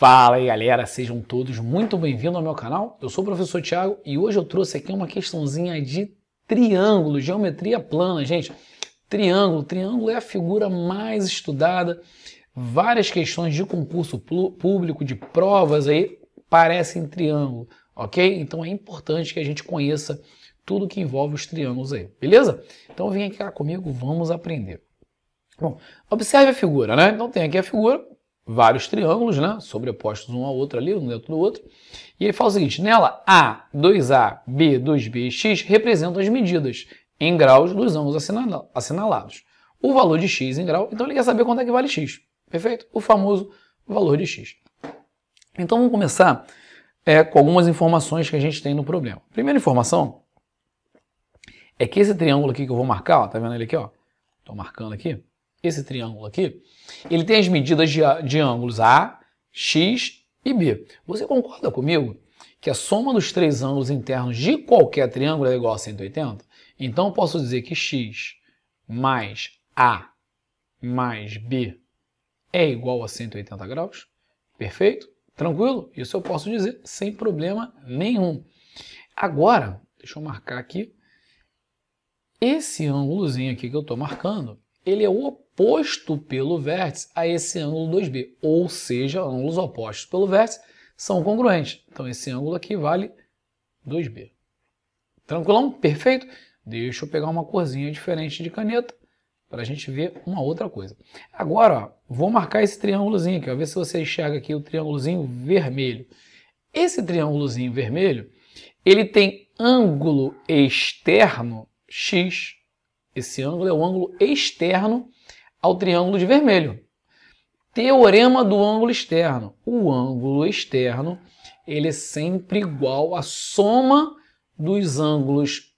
Fala aí galera, sejam todos muito bem-vindos ao meu canal. Eu sou o professor Tiago e hoje eu trouxe aqui uma questãozinha de triângulo, geometria plana, gente. Triângulo, triângulo é a figura mais estudada. Várias questões de concurso público, de provas aí, parecem triângulo, ok? Então é importante que a gente conheça tudo que envolve os triângulos aí, beleza? Então vem aqui comigo, vamos aprender. Bom, observe a figura, né? Então tem aqui a figura, vários triângulos, né, sobrepostos um ao outro ali, um dentro do outro. E ele fala o seguinte: nela A, 2A, B, 2B e X representam as medidas em graus dos ângulos assinalados. O valor de X em grau, então ele quer saber quanto é que vale X. Perfeito? O famoso valor de X. Então vamos começar é, com algumas informações que a gente tem no problema. Primeira informação é que esse triângulo aqui que eu vou marcar, ó, tá vendo ele aqui, ó? Tô marcando aqui esse triângulo aqui, ele tem as medidas de, de ângulos A, X e B. Você concorda comigo que a soma dos três ângulos internos de qualquer triângulo é igual a 180? Então eu posso dizer que X mais A mais B é igual a 180 graus? Perfeito? Tranquilo? Isso eu posso dizer sem problema nenhum. Agora, deixa eu marcar aqui. Esse ângulozinho aqui que eu estou marcando, ele é o posto pelo vértice a esse ângulo 2B, ou seja, ângulos opostos pelo vértice são congruentes. Então esse ângulo aqui vale 2B. Tranquilão? Perfeito? Deixa eu pegar uma corzinha diferente de caneta para a gente ver uma outra coisa. Agora, ó, vou marcar esse triângulozinho aqui, ó, ver se você enxerga aqui o triângulozinho vermelho. Esse triângulozinho vermelho, ele tem ângulo externo x. Esse ângulo é o ângulo externo ao triângulo de vermelho. Teorema do ângulo externo. O ângulo externo ele é sempre igual à soma dos ângulos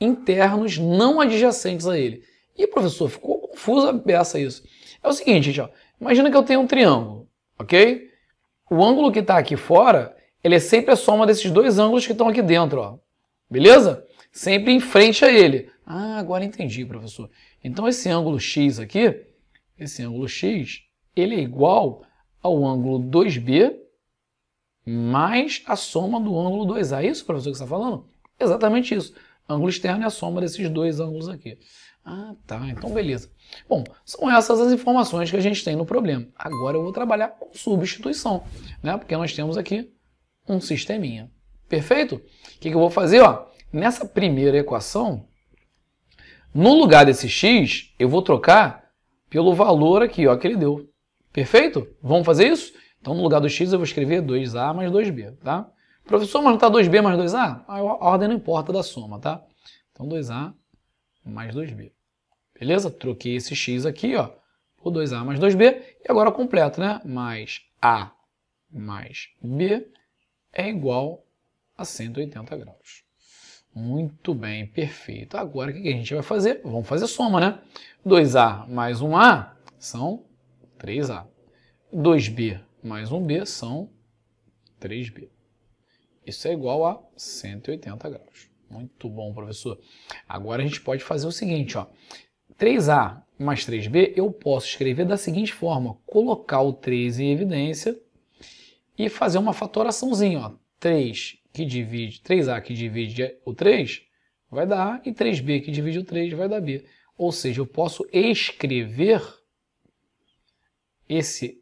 internos não adjacentes a ele. E professor, ficou confusa a peça isso. É o seguinte, gente, ó, imagina que eu tenho um triângulo, ok? O ângulo que está aqui fora, ele é sempre a soma desses dois ângulos que estão aqui dentro, ó. Beleza? sempre em frente a ele. Ah, agora entendi, professor. Então esse ângulo x aqui, esse ângulo x, ele é igual ao ângulo 2b mais a soma do ângulo 2a. É isso, professor, que você está falando? Exatamente isso. Ângulo externo é a soma desses dois ângulos aqui. Ah, tá. Então, beleza. Bom, são essas as informações que a gente tem no problema. Agora eu vou trabalhar com substituição, né? Porque nós temos aqui um sisteminha. Perfeito? O que, que eu vou fazer, ó? Nessa primeira equação, no lugar desse x, eu vou trocar pelo valor aqui ó, que ele deu. Perfeito? Vamos fazer isso? Então, no lugar do x, eu vou escrever 2a mais 2b, tá? Professor, mas não está 2b mais 2a? Ah, a ordem não importa da soma, tá? Então, 2a mais 2b. Beleza? Troquei esse x aqui, ó, por 2a mais 2b. E agora completo, né? Mais a mais b é igual a 180 graus. Muito bem, perfeito. Agora o que a gente vai fazer? Vamos fazer soma, né? 2A mais 1A são 3A. 2B mais 1B são 3B. Isso é igual a 180 graus. Muito bom, professor. Agora a gente pode fazer o seguinte, ó. 3A mais 3B eu posso escrever da seguinte forma, colocar o 3 em evidência e fazer uma fatoraçãozinha, ó. 3 que divide 3A que divide o 3 vai dar A e 3B que divide o 3 vai dar B. Ou seja, eu posso escrever esse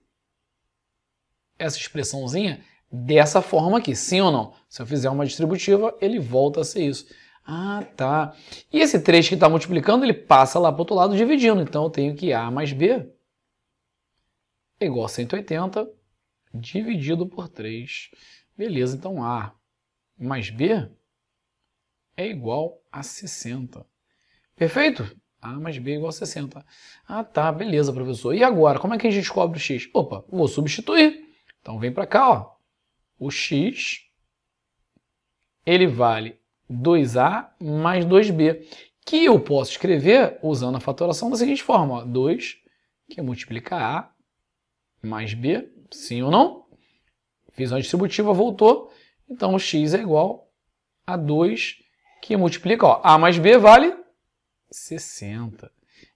essa expressãozinha dessa forma aqui, sim ou não? Se eu fizer uma distributiva, ele volta a ser isso. Ah, tá. E esse 3 que está multiplicando, ele passa lá para o outro lado dividindo. Então, eu tenho que A mais B é igual a 180 dividido por 3. Beleza, então A mais B é igual a 60. Perfeito? A mais B é igual a 60. Ah, tá, beleza, professor. E agora, como é que a gente descobre o X? Opa, vou substituir. Então vem para cá, ó. O X, ele vale 2A mais 2B, que eu posso escrever usando a fatoração da seguinte forma, ó. 2 que é multiplica A mais B, sim ou não? Fiz uma distributiva, voltou. Então, x é igual a 2, que multiplica, ó, a mais b vale 60.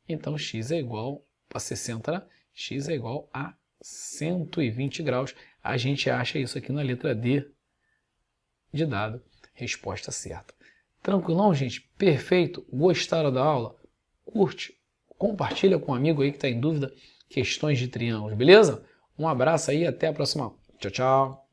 Então, x é igual a 60, x é igual a 120 graus. A gente acha isso aqui na letra D de dado. Resposta certa. Tranquilão, gente? Perfeito? Gostaram da aula? Curte, compartilha com um amigo aí que está em dúvida questões de triângulos, beleza? Um abraço aí, até a próxima. Tchau, tchau.